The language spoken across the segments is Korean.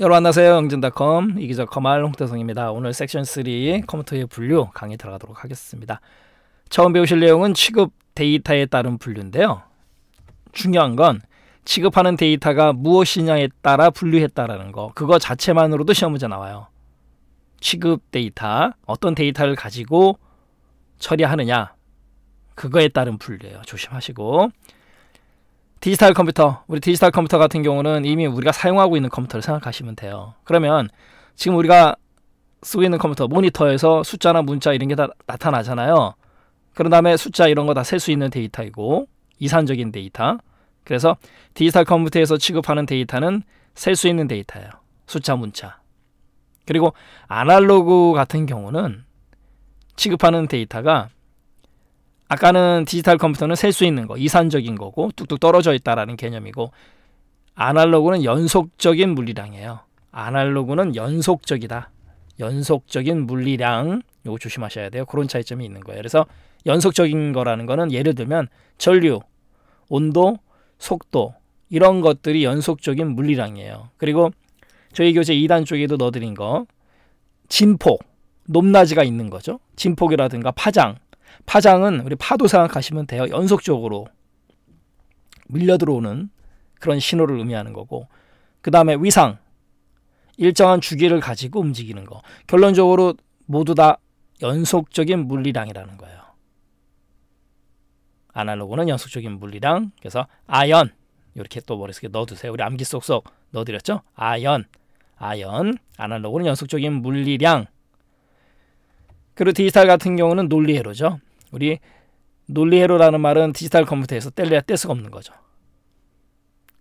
여러분 안녕하세요. 영진닷컴 이기적 거말 홍태성입니다. 오늘 섹션 3 컴퓨터의 분류 강의 들어가도록 하겠습니다. 처음 배우실 내용은 취급 데이터에 따른 분류인데요. 중요한 건 취급하는 데이터가 무엇이냐에 따라 분류했다라는 거. 그거 자체만으로도 시험 문제 나와요. 취급 데이터, 어떤 데이터를 가지고 처리하느냐. 그거에 따른 분류예요. 조심하시고. 디지털 컴퓨터, 우리 디지털 컴퓨터 같은 경우는 이미 우리가 사용하고 있는 컴퓨터를 생각하시면 돼요. 그러면 지금 우리가 쓰고 있는 컴퓨터, 모니터에서 숫자나 문자 이런 게 다 나타나잖아요. 그런 다음에 숫자 이런 거 다 셀 수 있는 데이터이고 이산적인 데이터. 그래서 디지털 컴퓨터에서 취급하는 데이터는 셀 수 있는 데이터예요. 숫자, 문자. 그리고 아날로그 같은 경우는 취급하는 데이터가 아까는 디지털 컴퓨터는 셀 수 있는 거, 이산적인 거고 뚝뚝 떨어져 있다라는 개념이고 아날로그는 연속적인 물리량이에요. 아날로그는 연속적이다. 연속적인 물리량 요거 조심하셔야 돼요. 그런 차이점이 있는 거예요. 그래서 연속적인 거라는 거는 예를 들면 전류, 온도, 속도 이런 것들이 연속적인 물리량이에요. 그리고 저희 교재 2단 쪽에도 넣어드린 거 진폭, 높낮이가 있는 거죠. 진폭이라든가 파장, 파장은 우리 파도 생각하시면 돼요. 연속적으로 밀려 들어오는 그런 신호를 의미하는 거고 그 다음에 위상 일정한 주기를 가지고 움직이는 거 결론적으로 모두 다 연속적인 물리량이라는 거예요. 아날로그는 연속적인 물리량 그래서 아연 이렇게 또 머릿속에 넣어두세요. 우리 암기 속속 넣어드렸죠? 아연 아연 아날로그는 연속적인 물리량 그리고 디지털 같은 경우는 논리회로죠. 우리 논리회로라는 말은 디지털 컴퓨터에서 뗄래야 뗄 수가 없는 거죠.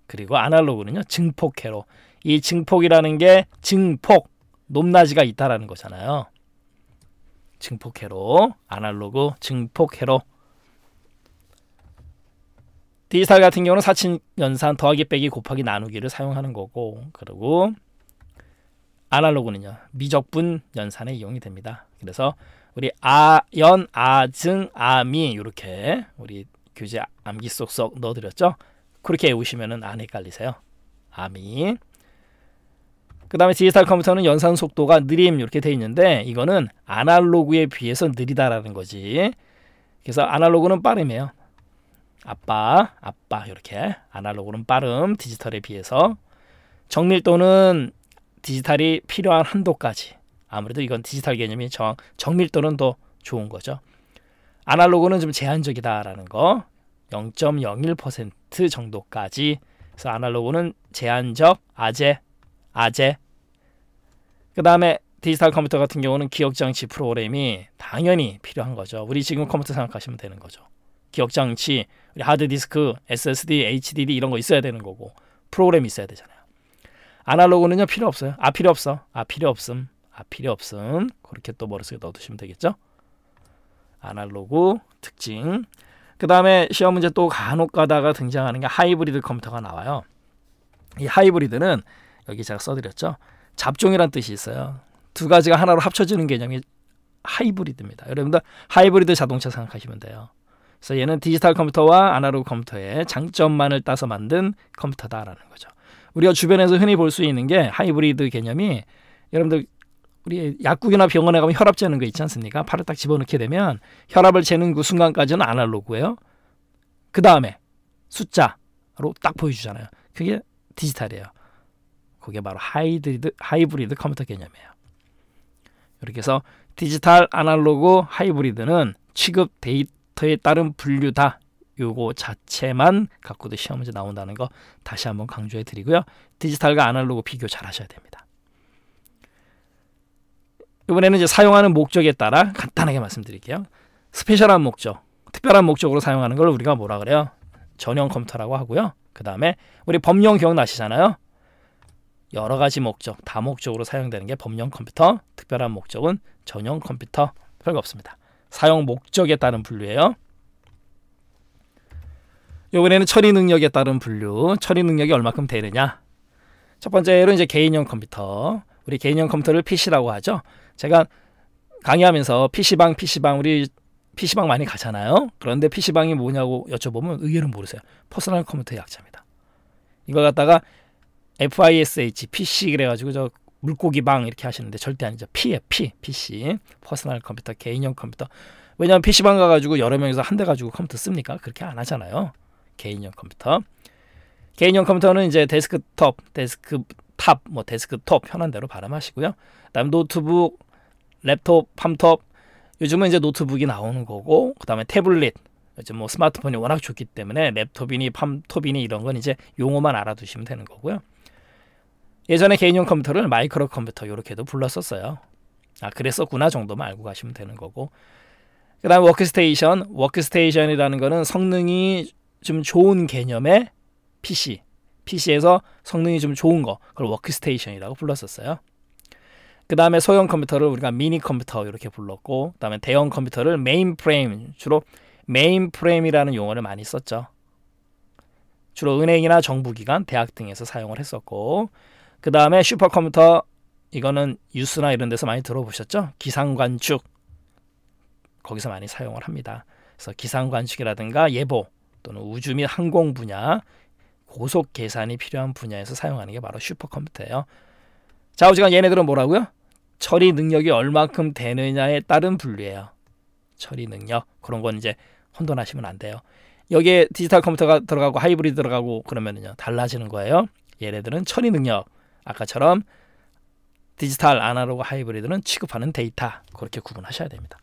그리고 아날로그는요. 증폭회로. 이 증폭이라는 게 증폭, 높낮이가 있다라는 거잖아요. 증폭회로, 아날로그, 증폭회로. 디지털 같은 경우는 사칭 연산 더하기 빼기 곱하기 나누기를 사용하는 거고 그리고 아날로그는요 미적분 연산에 이용이 됩니다. 그래서 우리 아연, 아증, 아미 이렇게 우리 교재 암기 속속 넣어드렸죠. 그렇게 외우시면은 안 헷갈리세요. 아미. 그 다음에 디지털 컴퓨터는 연산 속도가 느림 이렇게 돼 있는데 이거는 아날로그에 비해서 느리다라는 거지. 그래서 아날로그는 빠름이에요. 아빠, 아빠 이렇게 아날로그는 빠름 디지털에 비해서 정밀도는 디지털이 필요한 한도까지 아무래도 이건 디지털 개념이 정, 정밀도는 더 좋은 거죠. 아날로그는 좀 제한적이다라는 거0.01% 정도까지 그래서 아날로그는 제한적, 아재, 아재 그 다음에 디지털 컴퓨터 같은 경우는 기억장치 프로그램이 당연히 필요한 거죠. 우리 지금 컴퓨터 생각하시면 되는 거죠. 기억장치, 우리 하드디스크, SSD, HDD 이런 거 있어야 되는 거고 프로그램이 있어야 되잖아요. 아날로그는요 필요 없어요. 아 필요 없어. 아 필요 없음. 아 필요 없음. 그렇게 또 머릿속에 넣어두시면 되겠죠. 아날로그 특징. 그 다음에 시험 문제 또 간혹 가다가 등장하는 게 하이브리드 컴퓨터가 나와요. 이 하이브리드는 여기 제가 써드렸죠. 잡종이란 뜻이 있어요. 두 가지가 하나로 합쳐지는 개념이 하이브리드입니다. 여러분들 하이브리드 자동차 생각하시면 돼요. 그래서 얘는 디지털 컴퓨터와 아날로그 컴퓨터의 장점만을 따서 만든 컴퓨터다라는 거죠. 우리가 주변에서 흔히 볼 수 있는 게 하이브리드 개념이 여러분들 우리 약국이나 병원에 가면 혈압 재는 거 있지 않습니까? 팔을 딱 집어넣게 되면 혈압을 재는 그 순간까지는 아날로그예요. 그 다음에 숫자로 딱 보여주잖아요. 그게 디지털이에요. 그게 바로 하이브리드, 하이브리드 컴퓨터 개념이에요. 이렇게 해서 디지털, 아날로그, 하이브리드는 취급 데이터에 따른 분류다 요거 자체만 갖고도 시험 문제 나온다는 거 다시 한번 강조해 드리고요. 디지털과 아날로그 비교 잘 하셔야 됩니다. 이번에는 이제 사용하는 목적에 따라 간단하게 말씀드릴게요. 스페셜한 목적, 특별한 목적으로 사용하는 걸 우리가 뭐라 그래요? 전용 컴퓨터라고 하고요. 그 다음에 우리 법령 기억나시잖아요. 여러 가지 목적, 다목적으로 사용되는 게 법령 컴퓨터, 특별한 목적은 전용 컴퓨터, 별거 없습니다. 사용 목적에 따른 분류예요. 요번에는 처리 능력에 따른 분류, 처리 능력이 얼마큼 되느냐. 첫 번째로 이제 개인용 컴퓨터. 우리 개인용 컴퓨터를 PC라고 하죠. 제가 강의하면서 PC방, PC방, 우리 PC방 많이 가잖아요. 그런데 PC방이 뭐냐고 여쭤보면 의외로 모르세요. 퍼스널 컴퓨터의 약자입니다. 이걸 갖다가 FISH, PC 그래가지고 저 물고기방 이렇게 하시는데 절대 아니죠. P에 P, PC, 퍼스널 컴퓨터, 개인용 컴퓨터. 왜냐하면 PC방 가가지고 여러 명이서 한 대 가지고 컴퓨터 씁니까? 그렇게 안 하잖아요. 개인용 컴퓨터. 개인용 컴퓨터는 이제 데스크톱, 데스크탑, 뭐 데스크톱 편한 대로 발음하시고요. 그다음 노트북, 랩톱, 팜톱. 요즘은 이제 노트북이 나오는 거고, 그다음에 태블릿. 요즘 뭐 스마트폰이 워낙 좋기 때문에 랩톱이니 팜톱이니 이런 건 이제 용어만 알아두시면 되는 거고요. 예전에 개인용 컴퓨터를 마이크로 컴퓨터 이렇게도 불렀었어요. 아 그랬었구나 정도만 알고 가시면 되는 거고 그 다음 워크스테이션 워크스테이션이라는 거는 성능이 좀 좋은 개념의 PC, PC에서 성능이 좀 좋은 거, 그걸 워크스테이션이라고 불렀었어요. 그 다음에 소형 컴퓨터를 우리가 미니 컴퓨터 이렇게 불렀고, 그 다음에 대형 컴퓨터를 메인 프레임, 주로 메인 프레임이라는 용어를 많이 썼죠. 주로 은행이나 정부기관, 대학 등에서 사용을 했었고, 그 다음에 슈퍼컴퓨터, 이거는 뉴스나 이런 데서 많이 들어보셨죠? 기상관측, 거기서 많이 사용을 합니다. 그래서 기상관측이라든가 예보, 또는 우주 및 항공 분야, 고속 계산이 필요한 분야에서 사용하는 게 바로 슈퍼컴퓨터예요. 자, 어지간 얘네들은 뭐라고요? 처리 능력이 얼만큼 되느냐에 따른 분류예요. 처리 능력 그런 건 이제 혼돈하시면 안 돼요. 여기에 디지털 컴퓨터가 들어가고 하이브리드 들어가고 그러면은요 달라지는 거예요. 얘네들은 처리 능력 아까처럼 디지털 아날로그 하이브리드는 취급하는 데이터 그렇게 구분하셔야 됩니다.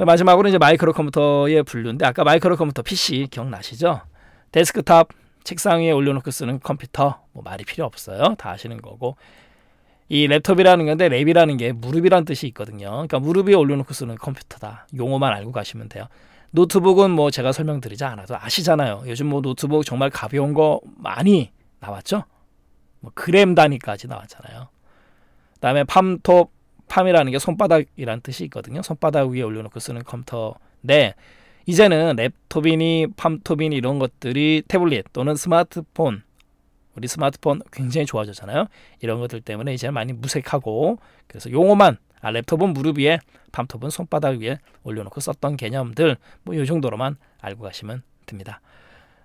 그 마지막으로 이제 마이크로 컴퓨터의 분류인데 아까 마이크로 컴퓨터 PC 기억나시죠? 데스크탑 책상 위에 올려놓고 쓰는 컴퓨터 뭐 말이 필요 없어요. 다 아시는 거고 이 랩톱이라는 건데 랩이라는 게 무릎이란 뜻이 있거든요. 그러니까 무릎 위에 올려놓고 쓰는 컴퓨터다. 용어만 알고 가시면 돼요. 노트북은 뭐 제가 설명드리지 않아도 아시잖아요. 요즘 뭐 노트북 정말 가벼운 거 많이 나왔죠? 뭐 그램 단위까지 나왔잖아요. 그다음에 팜톱, 팜이라는 게 손바닥이란 뜻이 있거든요. 손바닥 위에 올려놓고 쓰는 컴퓨터인데 네, 이제는 랩톱이니 팜톱이니 이런 것들이 태블릿 또는 스마트폰 우리 스마트폰 굉장히 좋아졌잖아요. 이런 것들 때문에 이제 많이 무색하고 그래서 용어만 아 랩톱은 무릎 위에 팜톱은 손바닥 위에 올려놓고 썼던 개념들 뭐 이 정도로만 알고 가시면 됩니다.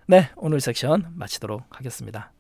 네 오늘 섹션 마치도록 하겠습니다.